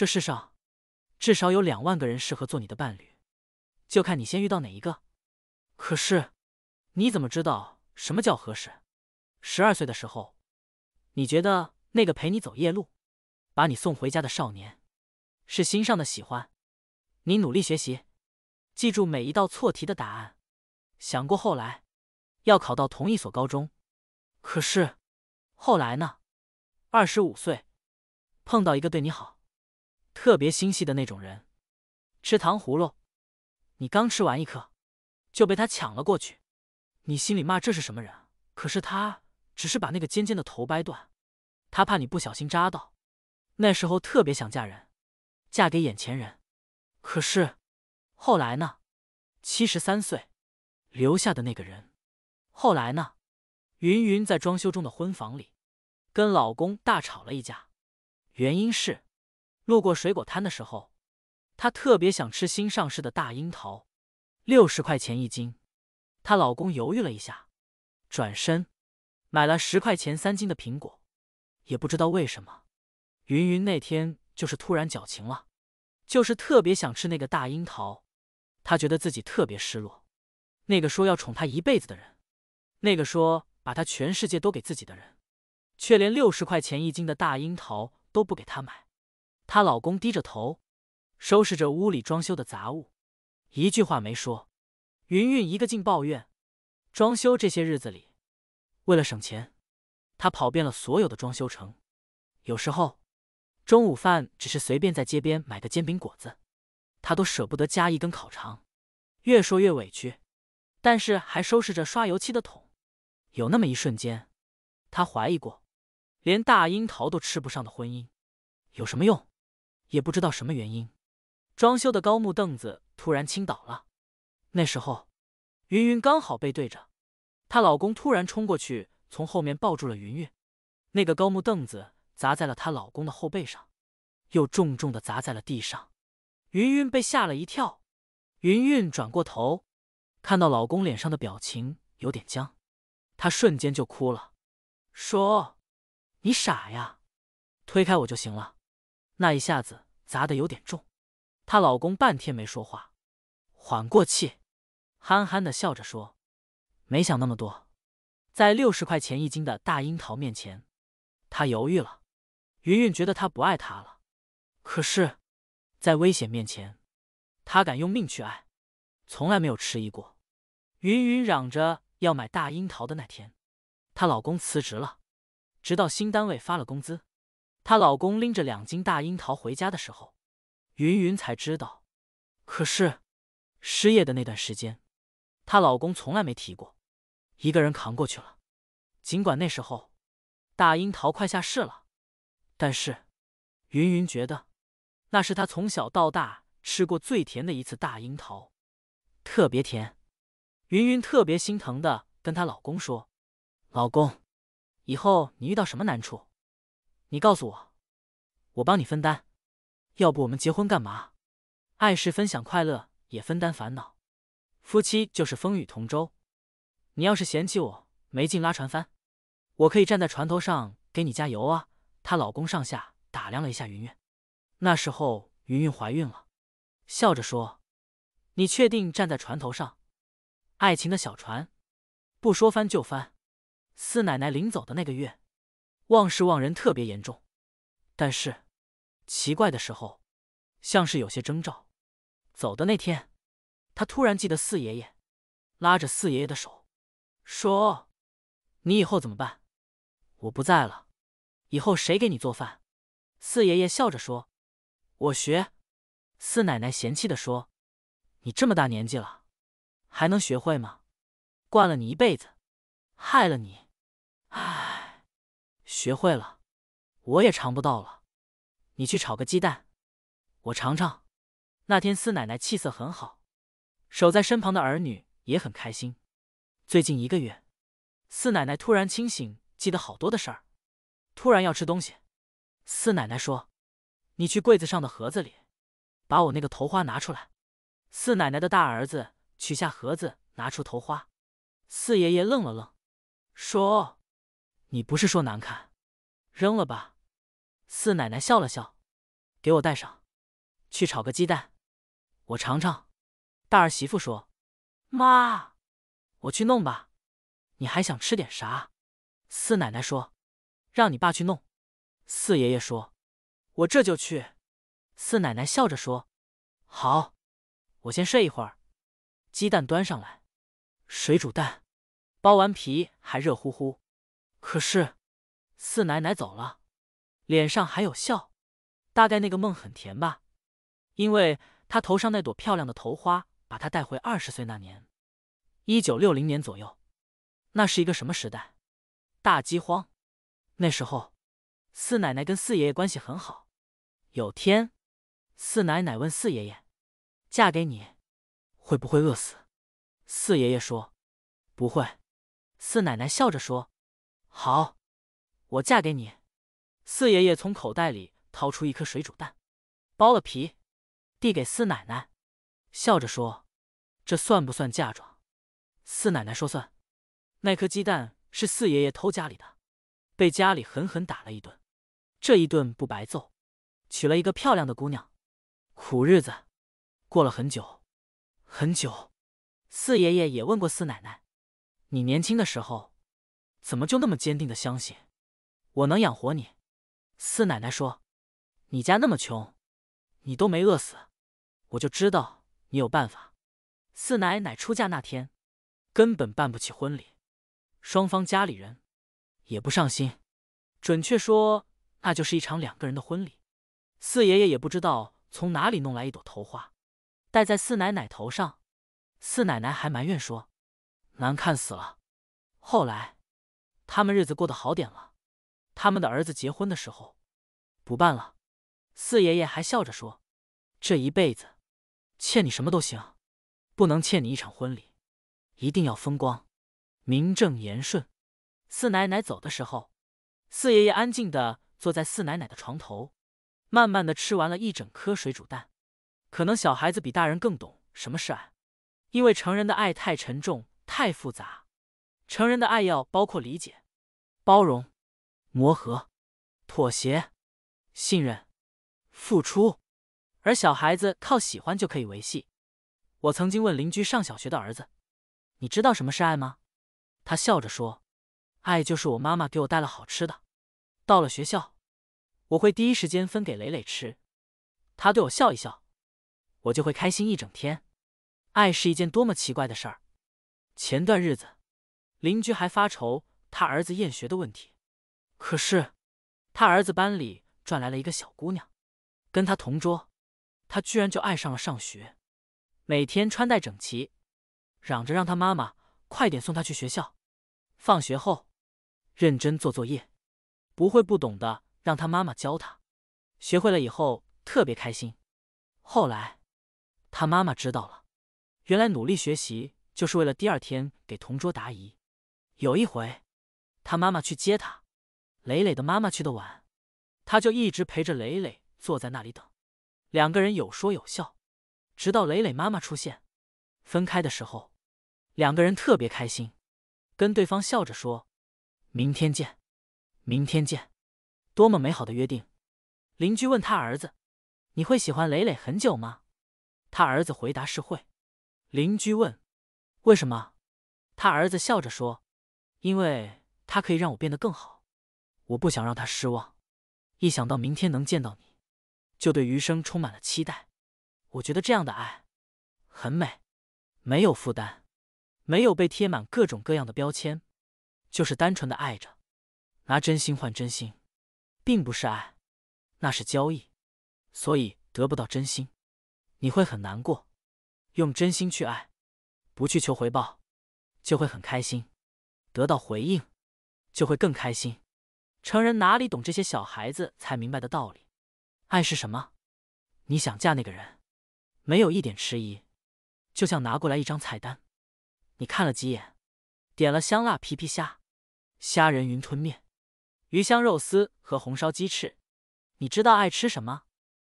这世上，至少有两万个人适合做你的伴侣，就看你先遇到哪一个。可是，你怎么知道什么叫合适？十二岁的时候，你觉得那个陪你走夜路，把你送回家的少年，是心上的喜欢。你努力学习，记住每一道错题的答案，想过后来，要考到同一所高中。可是，后来呢？二十五岁，碰到一个对你好。特别心细的那种人，吃糖葫芦，你刚吃完一颗，就被他抢了过去。你心里骂这是什么人可是他只是把那个尖尖的头掰断，他怕你不小心扎到。那时候特别想嫁人，嫁给眼前人。可是后来呢？七十三岁，留下的那个人，后来呢？云云在装修中的婚房里，跟老公大吵了一架，原因是。路过水果摊的时候，她特别想吃新上市的大樱桃，六十块钱一斤。她老公犹豫了一下，转身买了十块钱三斤的苹果。也不知道为什么，云云那天就是突然矫情了，就是特别想吃那个大樱桃。她觉得自己特别失落。那个说要宠她一辈子的人，那个说把她全世界都给自己的人，却连六十块钱一斤的大樱桃都不给她买。她老公低着头，收拾着屋里装修的杂物，一句话没说。云云一个劲抱怨，装修这些日子里，为了省钱，她跑遍了所有的装修城。有时候，中午饭只是随便在街边买个煎饼果子，她都舍不得加一根烤肠。越说越委屈，但是还收拾着刷油漆的桶。有那么一瞬间，她怀疑过，连大樱桃都吃不上的婚姻，有什么用？也不知道什么原因，装修的高木凳子突然倾倒了。那时候，云云刚好背对着，她老公突然冲过去，从后面抱住了云云。那个高木凳子砸在了她老公的后背上，又重重的砸在了地上。云云被吓了一跳，云云转过头，看到老公脸上的表情有点僵，她瞬间就哭了，说：“你傻呀，推开我就行了。”那一下子。砸的有点重，她老公半天没说话，缓过气，憨憨的笑着说：“没想那么多，在六十块钱一斤的大樱桃面前，他犹豫了。”云云觉得他不爱她了，可是，在危险面前，他敢用命去爱，从来没有迟疑过。云云嚷着要买大樱桃的那天，她老公辞职了，直到新单位发了工资。她老公拎着两斤大樱桃回家的时候，云云才知道。可是，失业的那段时间，她老公从来没提过。一个人扛过去了，尽管那时候大樱桃快下市了，但是云云觉得那是她从小到大吃过最甜的一次大樱桃，特别甜。云云特别心疼的跟她老公说：“老公，以后你遇到什么难处？”你告诉我，我帮你分担。要不我们结婚干嘛？爱是分享快乐，也分担烦恼。夫妻就是风雨同舟。你要是嫌弃我没劲拉船帆，我可以站在船头上给你加油啊。她老公上下打量了一下云云，那时候云云怀孕了，笑着说：“你确定站在船头上？爱情的小船，不说翻就翻。”四奶奶临走的那个月。忘事忘人特别严重，但是奇怪的时候，像是有些征兆。走的那天，他突然记得四爷爷，拉着四爷爷的手，说：“你以后怎么办？我不在了，以后谁给你做饭？”四爷爷笑着说：“我学。”四奶奶嫌弃的说：“你这么大年纪了，还能学会吗？惯了你一辈子，害了你，唉。”学会了，我也尝不到了。你去炒个鸡蛋，我尝尝。那天四奶奶气色很好，守在身旁的儿女也很开心。最近一个月，四奶奶突然清醒，记得好多的事儿。突然要吃东西，四奶奶说：“你去柜子上的盒子里，把我那个头花拿出来。”四奶奶的大儿子取下盒子，拿出头花。四爷爷愣了愣，说。你不是说难看，扔了吧。四奶奶笑了笑，给我带上，去炒个鸡蛋，我尝尝。大儿媳妇说：“妈，我去弄吧。”你还想吃点啥？四奶奶说：“让你爸去弄。”四爷爷说：“我这就去。”四奶奶笑着说：“好，我先睡一会儿。”鸡蛋端上来，水煮蛋，剥完皮还热乎乎。可是，四奶奶走了，脸上还有笑，大概那个梦很甜吧，因为她头上那朵漂亮的头花把她带回二十岁那年，一九六零年左右。那是一个什么时代？大饥荒。那时候，四奶奶跟四爷爷关系很好。有天，四奶奶问四爷爷：“嫁给你，会不会饿死？”四爷爷说：“不会。”四奶奶笑着说。好，我嫁给你。四爷爷从口袋里掏出一颗水煮蛋，剥了皮，递给四奶奶，笑着说：“这算不算嫁妆？”四奶奶说：“算。”那颗鸡蛋是四爷爷偷家里的，被家里狠狠打了一顿。这一顿不白揍，娶了一个漂亮的姑娘。苦日子过了很久，很久。四爷爷也问过四奶奶：“你年轻的时候？”怎么就那么坚定的相信，我能养活你？四奶奶说：“你家那么穷，你都没饿死，我就知道你有办法。”四奶奶出嫁那天，根本办不起婚礼，双方家里人也不上心。准确说，那就是一场两个人的婚礼。四爷爷也不知道从哪里弄来一朵头花，戴在四奶奶头上。四奶奶还埋怨说：“难看死了。”后来。他们日子过得好点了，他们的儿子结婚的时候，不办了。四爷爷还笑着说：“这一辈子，欠你什么都行，不能欠你一场婚礼，一定要风光，名正言顺。”四奶奶走的时候，四爷爷安静的坐在四奶奶的床头，慢慢的吃完了一整颗水煮蛋。可能小孩子比大人更懂什么是爱，因为成人的爱太沉重，太复杂。成人的爱要包括理解、包容、磨合、妥协、信任、付出，而小孩子靠喜欢就可以维系。我曾经问邻居上小学的儿子：“你知道什么是爱吗？”他笑着说：“爱就是我妈妈给我带了好吃的，到了学校，我会第一时间分给磊磊吃。他对我笑一笑，我就会开心一整天。爱是一件多么奇怪的事儿。”前段日子。邻居还发愁他儿子厌学的问题，可是他儿子班里转来了一个小姑娘，跟他同桌，他居然就爱上了上学，每天穿戴整齐，嚷着让他妈妈快点送他去学校。放学后，认真做作业，不会不懂的让他妈妈教他，学会了以后特别开心。后来，他妈妈知道了，原来努力学习就是为了第二天给同桌答疑。有一回，他妈妈去接他，磊磊的妈妈去的晚，他就一直陪着磊磊坐在那里等，两个人有说有笑，直到磊磊妈妈出现。分开的时候，两个人特别开心，跟对方笑着说：“明天见，明天见。”多么美好的约定！邻居问他儿子：“你会喜欢磊磊很久吗？”他儿子回答：“是会。”邻居问：“为什么？”他儿子笑着说。因为他可以让我变得更好，我不想让他失望。一想到明天能见到你，就对余生充满了期待。我觉得这样的爱很美，没有负担，没有被贴满各种各样的标签，就是单纯的爱着。拿真心换真心，并不是爱，那是交易。所以得不到真心，你会很难过。用真心去爱，不去求回报，就会很开心。得到回应，就会更开心。成人哪里懂这些小孩子才明白的道理？爱是什么？你想嫁那个人，没有一点迟疑，就像拿过来一张菜单，你看了几眼，点了香辣皮皮虾、虾仁云吞面、鱼香肉丝和红烧鸡翅。你知道爱吃什么？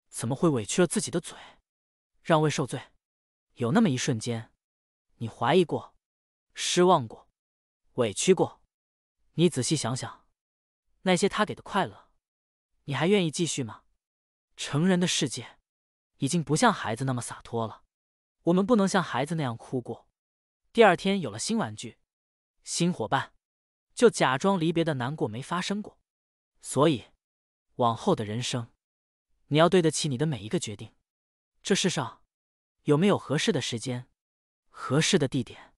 怎么会委屈了自己的嘴，让胃受罪？有那么一瞬间，你怀疑过，失望过。委屈过，你仔细想想，那些他给的快乐，你还愿意继续吗？成人的世界，已经不像孩子那么洒脱了。我们不能像孩子那样哭过，第二天有了新玩具、新伙伴，就假装离别的难过没发生过。所以，往后的人生，你要对得起你的每一个决定。这世上，有没有合适的时间、合适的地点、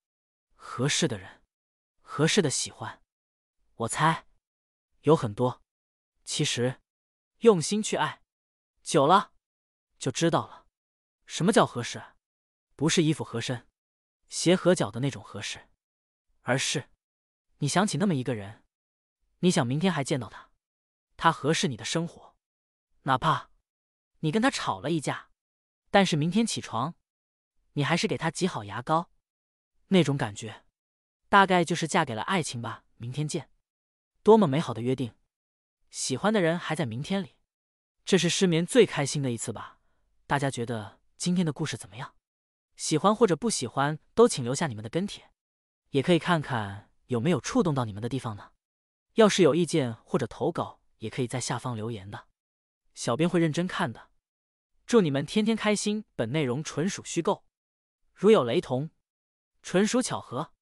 合适的人？合适的喜欢，我猜有很多。其实用心去爱，久了就知道了。什么叫合适？不是衣服合身、鞋合脚的那种合适，而是你想起那么一个人，你想明天还见到他，他合适你的生活。哪怕你跟他吵了一架，但是明天起床，你还是给他挤好牙膏，那种感觉。大概就是嫁给了爱情吧。明天见，多么美好的约定！喜欢的人还在明天里，这是失眠最开心的一次吧。大家觉得今天的故事怎么样？喜欢或者不喜欢都请留下你们的跟帖，也可以看看有没有触动到你们的地方呢。要是有意见或者投稿，也可以在下方留言的，小编会认真看的。祝你们天天开心！本内容纯属虚构，如有雷同，纯属巧合。